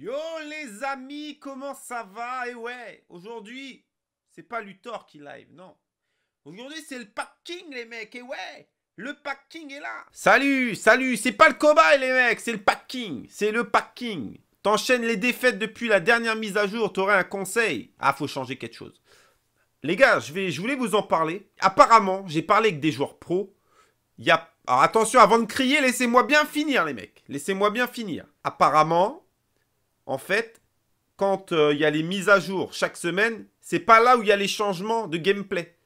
Yo les amis, comment ça va Et eh ouais, aujourd'hui, c'est pas Luthor qui live, non. Aujourd'hui, c'est le packing les mecs, et eh ouais le packing est là Salut, salut C'est pas le cobaye les mecs, c'est le packing C'est le packing T'enchaînes les défaites depuis la dernière mise à jour, t'aurais un conseil Ah, faut changer quelque chose. Les gars, je, vais, je voulais vous en parler. Apparemment, j'ai parlé avec des joueurs pros. Il a... Alors attention, avant de crier, laissez-moi bien finir les mecs. Laissez-moi bien finir. Apparemment, en fait, quand euh, il y a les mises à jour chaque semaine, c'est pas là où il y a les changements de gameplay.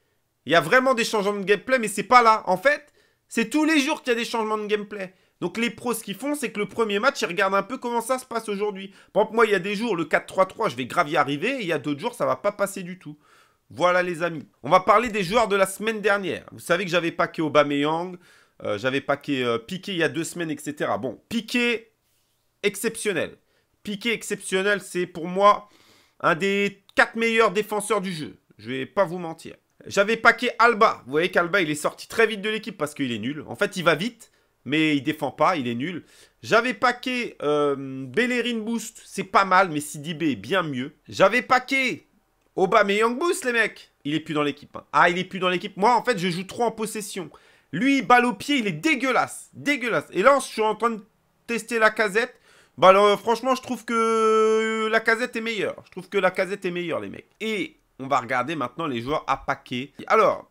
Il y a vraiment des changements de gameplay, mais c'est pas là. En fait, c'est tous les jours qu'il y a des changements de gameplay. Donc les pros, ce qu'ils font, c'est que le premier match, ils regardent un peu comment ça se passe aujourd'hui. Par moi, il y a des jours, le 4-3-3, je vais grave y arriver, et il y a d'autres jours, ça va pas passer du tout. Voilà les amis. On va parler des joueurs de la semaine dernière. Vous savez que j'avais packé Aubameyang, euh, j'avais paqué euh, Piqué il y a deux semaines, etc. Bon, Piqué, exceptionnel. Piqué exceptionnel, c'est pour moi un des quatre meilleurs défenseurs du jeu. Je vais pas vous mentir. J'avais paqué Alba. Vous voyez qu'Alba, il est sorti très vite de l'équipe parce qu'il est nul. En fait, il va vite, mais il défend pas, il est nul. J'avais paqué euh, Bellerin Boost. C'est pas mal, mais Sidibé est bien mieux. J'avais paqué Aubameyang Boost, les mecs. Il est plus dans l'équipe. Hein. Ah, il est plus dans l'équipe. Moi, en fait, je joue trop en possession. Lui, balle au pied, il est dégueulasse. Dégueulasse. Et là, je suis en train de tester la casette. Bah alors, euh, franchement, je trouve que euh, la casette est meilleure. Je trouve que la casette est meilleure, les mecs. Et on va regarder maintenant les joueurs à paquet. Alors,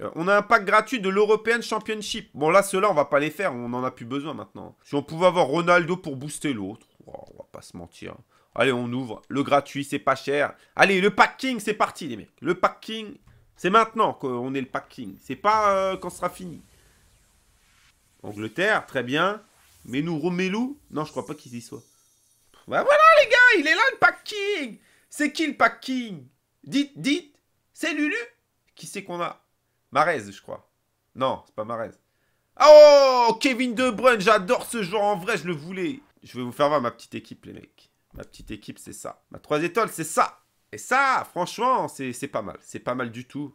euh, on a un pack gratuit de l'European Championship. Bon, là, ceux-là, on va pas les faire. On en a plus besoin maintenant. Si on pouvait avoir Ronaldo pour booster l'autre. Oh, on va pas se mentir. Allez, on ouvre. Le gratuit, c'est pas cher. Allez, le packing, c'est parti, les mecs. Le packing, c'est maintenant qu'on est le packing. C'est pas quand ce sera fini. Angleterre, très bien. Mais nous, Romelu Non, je crois pas qu'ils y soit. Bah voilà, les gars, il est là, le packing C'est qui le Pack Dites, dites C'est Lulu Qui c'est qu'on a Marez, je crois. Non, c'est pas Marez. Oh Kevin De Bruyne, j'adore ce joueur en vrai, je le voulais. Je vais vous faire voir ma petite équipe, les mecs. Ma petite équipe, c'est ça. Ma 3 étoiles, c'est ça. Et ça, franchement, c'est pas mal. C'est pas mal du tout.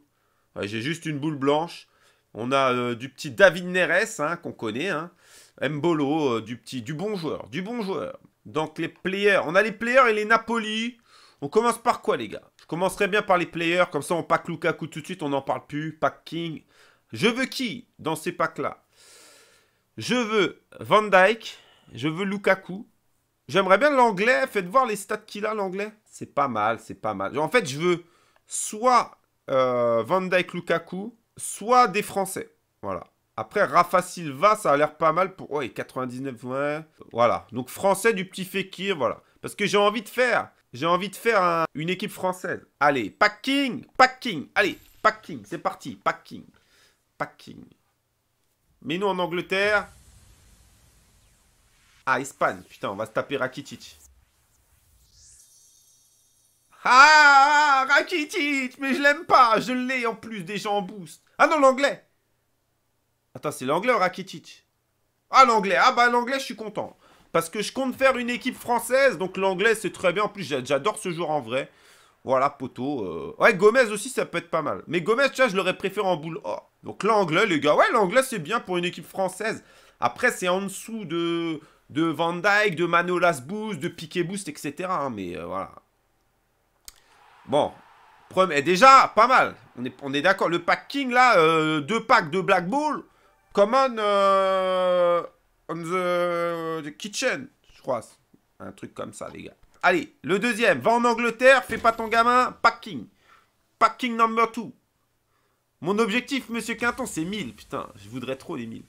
J'ai juste une boule blanche. On a euh, du petit David Neres, hein, qu'on connaît. Hein. Mbolo, euh, du petit, du bon joueur, du bon joueur. Donc les players, on a les players et les Napoli. On commence par quoi les gars Je commencerai bien par les players, comme ça on pack Lukaku tout de suite, on n'en parle plus. Pack King. Je veux qui dans ces packs-là Je veux Van Dyke, je veux Lukaku. J'aimerais bien l'anglais, faites voir les stats qu'il a l'anglais. C'est pas mal, c'est pas mal. En fait, je veux soit euh, Van Dyke Lukaku, soit des Français. Voilà. Après, Rafa Silva, ça a l'air pas mal pour... Ouais, 99, Voilà. Donc, français du petit Fekir, voilà. Parce que j'ai envie de faire. J'ai envie de faire une équipe française. Allez, packing Packing Allez, packing, c'est parti. Packing. Packing. Mais nous, en Angleterre... Ah, Espagne. Putain, on va se taper Rakitic. Ah, Rakitic Mais je l'aime pas Je l'ai en plus, déjà en boost. Ah non, l'anglais Attends, c'est l'anglais ou Rakitic Ah, l'anglais. Ah bah l'anglais, je suis content. Parce que je compte faire une équipe française, donc l'anglais, c'est très bien. En plus, j'adore ce joueur en vrai. Voilà, poteau. Euh. Ouais, Gomez aussi, ça peut être pas mal. Mais Gomez, tu vois, je l'aurais préféré en boule. Oh. Donc l'anglais, les gars. Ouais, l'anglais, c'est bien pour une équipe française. Après, c'est en dessous de, de Van Dyke, de Manolas Boost, de Piqué Boost, etc. Hein, mais euh, voilà. Bon. Et eh, Déjà, pas mal. On est, est d'accord. Le pack King, là, euh, deux packs de Black Ball. Come euh, on, the, kitchen, je crois. Un truc comme ça, les gars. Allez, le deuxième. Va en Angleterre, fais pas ton gamin. Packing. Packing number two. Mon objectif, monsieur Quinton, c'est 1000. Putain, je voudrais trop les 1000.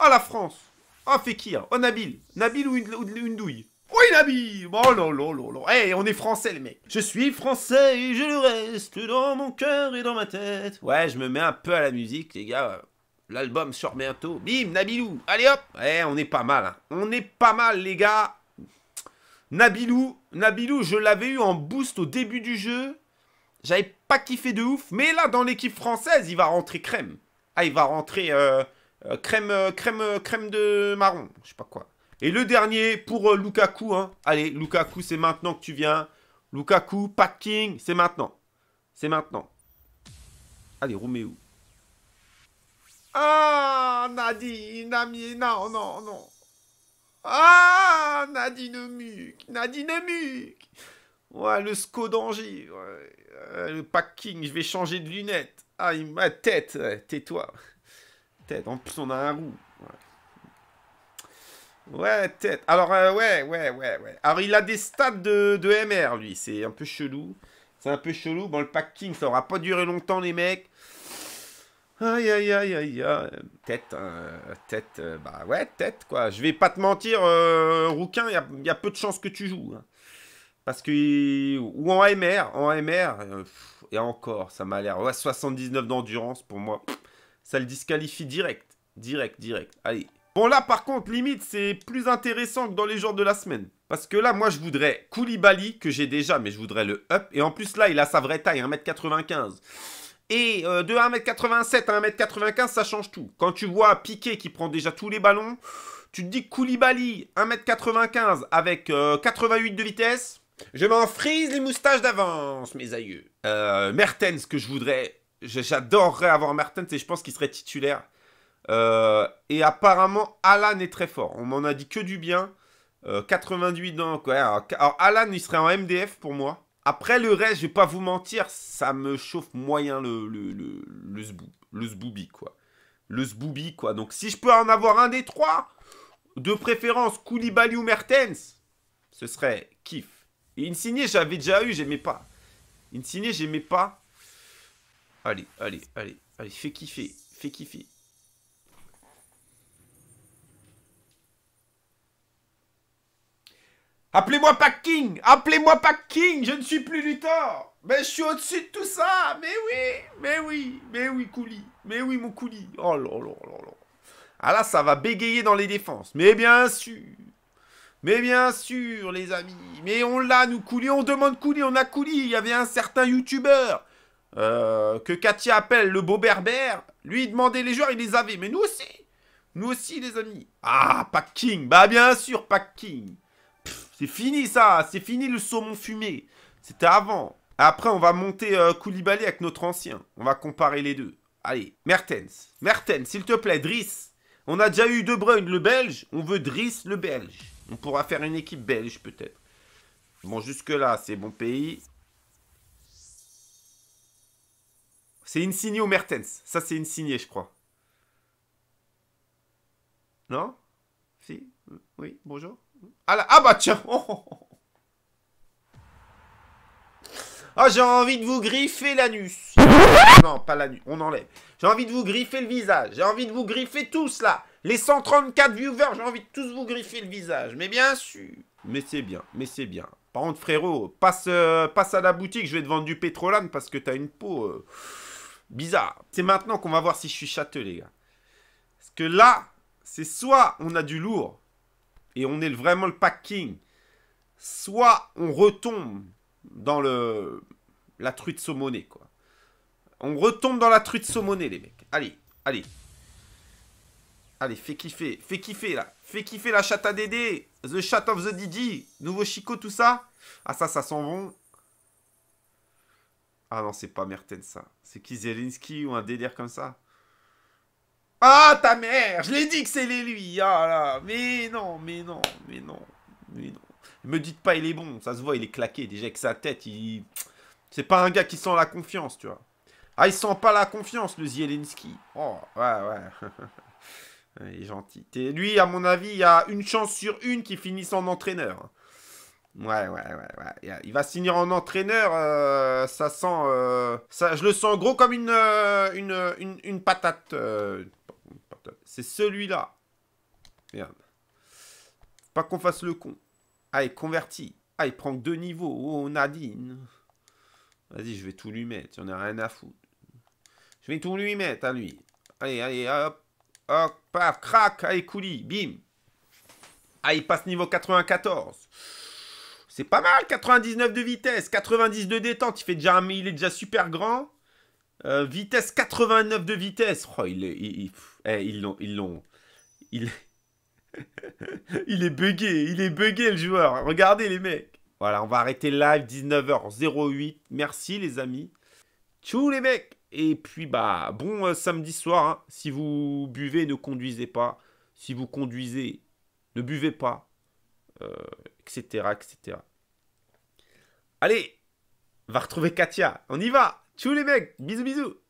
oh, la France. oh, Fekir. Hein? Oh, Nabil. Nabil ou une, douille Oui, Nabil. Oh, non, non, non, non. Hey, eh, on est français, les mecs. Je suis français et je le reste dans mon cœur et dans ma tête. Ouais, je me mets un peu à la musique, les gars. L'album sort bientôt. Bim, Nabilou. Allez hop. Eh, on est pas mal. Hein. On est pas mal, les gars. Nabilou, Nabilou, je l'avais eu en boost au début du jeu. J'avais pas kiffé de ouf. Mais là, dans l'équipe française, il va rentrer crème. Ah, il va rentrer euh, euh, crème, euh, crème, crème de marron. Je sais pas quoi. Et le dernier pour Lukaku. Hein. Allez, Lukaku, c'est maintenant que tu viens. Lukaku, packing. c'est maintenant. C'est maintenant. Allez, Roméo. Ah, Nadine, Ami non, non, non. Ah, Nadine Muc, Nadine Muc. Ouais, le SCO d'Angers. Euh, le packing, je vais changer de lunettes. Ah, m'a tête, tais-toi. Tête, en plus on a un roux. Ouais, tête. Alors, euh, ouais, ouais, ouais, ouais. Alors, il a des stats de, de MR, lui. C'est un peu chelou. C'est un peu chelou. Bon, le packing, ça aura pas duré longtemps, les mecs. Aïe, aïe, aïe, aïe, aïe. Tête, hein, tête, euh, bah ouais, tête, quoi. Je vais pas te mentir, euh, Rouquin, il y a, peu de chances que tu joues. Hein. Parce que... Ou en MR, en MR, euh, et encore, ça m'a l'air... Ouais, 79 d'endurance, pour moi, ça le disqualifie direct. Direct, direct. Allez. Bon, là, par contre, limite, c'est plus intéressant que dans les jours de la semaine. Parce que là, moi, je voudrais Koulibaly, que j'ai déjà, mais je voudrais le up. Et en plus, là, il a sa vraie taille, 1m95. Et euh, de 1m87 à 1m95, ça change tout. Quand tu vois Piqué qui prend déjà tous les ballons, tu te dis Koulibaly, 1m95 avec 88 euh, de vitesse, je m'en frise les moustaches d'avance, mes aïeux. Euh, Mertens, que je voudrais, j'adorerais avoir Mertens et je pense qu'il serait titulaire. et apparemment, Alan est très fort. On m'en a dit que du bien. 88 dans. alors, Alan, il serait en MDF pour moi. Après le reste, je vais pas vous mentir, ça me chauffe moyen le, le, le, zboubi, quoi. Le zboubi, quoi. Donc si je peux en avoir un des trois, de préférence Koulibaly ou Mertens, ce serait kiff. Et Insigné, j'avais déjà eu, j'aimais pas. je j'aimais pas. Allez, allez, allez, allez, fais kiffer, fais kiffer. Appelez-moi packing, King Appelez-moi pas King Je ne suis plus Luthor Mais je suis au-dessus de tout ça Mais oui Mais oui Mais oui, Couli Mais oui, mon Couli Oh là là là Ah là, ça va bégayer dans les défenses Mais bien sûr mais bien sûr, les amis. Mais on l'a, nous, Couli. On demande Couli, on a Couli. Il y avait un certain youtubeur euh, que Katia appelle le beau berbère. Lui, il demandait les joueurs, il les avait. Mais nous aussi. Nous aussi, les amis. Ah, Pack King. Bah, bien sûr, Pack King. C'est fini ça, c'est fini le saumon fumé. C'était avant. Après, on va monter euh, Koulibaly avec notre ancien. On va comparer les deux. Allez, Mertens. Mertens, s'il te plaît, Driss. On a déjà eu De Bruyne, le Belge. On veut Driss, le Belge. On pourra faire une équipe belge, peut-être. Bon, jusque-là, c'est bon pays. C'est Insigne ou Mertens Ça, c'est Insigne, je crois. Non Si Oui, bonjour. Ah, ah, bah tiens oh, j'ai envie de vous griffer l'anus. Non, pas l'anus, on enlève. J'ai envie de vous griffer le visage. J'ai envie de vous griffer tous, là. Les 134 viewers, j'ai envie de tous vous griffer le visage. Mais bien sûr. Mais c'est bien, mais c'est bien. Par contre, frérot, passe, euh, passe à la boutique, je vais te vendre du pétrolane parce que t'as une peau euh, bizarre. C'est maintenant qu'on va voir si je suis châteux, les gars. Parce que là, c'est soit on a du lourd, et on est vraiment le pack king. Soit on retombe dans le la truite saumonée, quoi. On retombe dans la truite saumonée, les mecs. Allez, allez. Allez, fais kiffer. Fais kiffer, là. Fais kiffer la chatte à Dédé. The chat of the Didi. Nouveau Chico, tout ça. Ah, ça, ça sent bon. Ah non, c'est pas Mertens, ça. C'est qui, ou un délire comme ça ah, ta mère Je l'ai dit que c'est lui Ah là Mais non, mais non, mais non, mais non. Me dites pas, il est bon. Ça se voit, il est claqué. Déjà avec sa tête, il... C'est pas un gars qui sent la confiance, tu vois. Ah, il sent pas la confiance, le Zielinski. Oh, ouais, ouais. il est gentil. lui, à mon avis, il y a une chance sur une qui finisse en entraîneur. Ouais, ouais, ouais, ouais. Il va signer en entraîneur. Euh, ça sent. Euh, ça, je le sens gros comme une, euh, une, patate. C'est celui-là. Merde. Pas qu'on fasse le con. Allez, converti. Ah, il prend deux niveaux. Oh, Nadine. Vas-y, je vais tout lui mettre. en a rien à foutre. Je vais tout lui mettre à lui. Allez, allez, hop. Hop, paf, crac. Allez, coulis. Bim. Ah, il passe niveau 94. C'est pas mal, 99 de vitesse, 90 de détente. Il, fait déjà, il est déjà super grand. Euh, vitesse 89 de vitesse. Oh, il est, il, eh, ils ils l'ont, il, il est bugué, il est bugué le joueur. Regardez les mecs. Voilà, on va arrêter live 19h08. Merci les amis. Tchou les mecs. Et puis bah bon euh, samedi soir. Hein. Si vous buvez, ne conduisez pas. Si vous conduisez, ne buvez pas. etc euh, etc. Allez, va retrouver Katia. On y va. Tchou les mecs, bisous bisous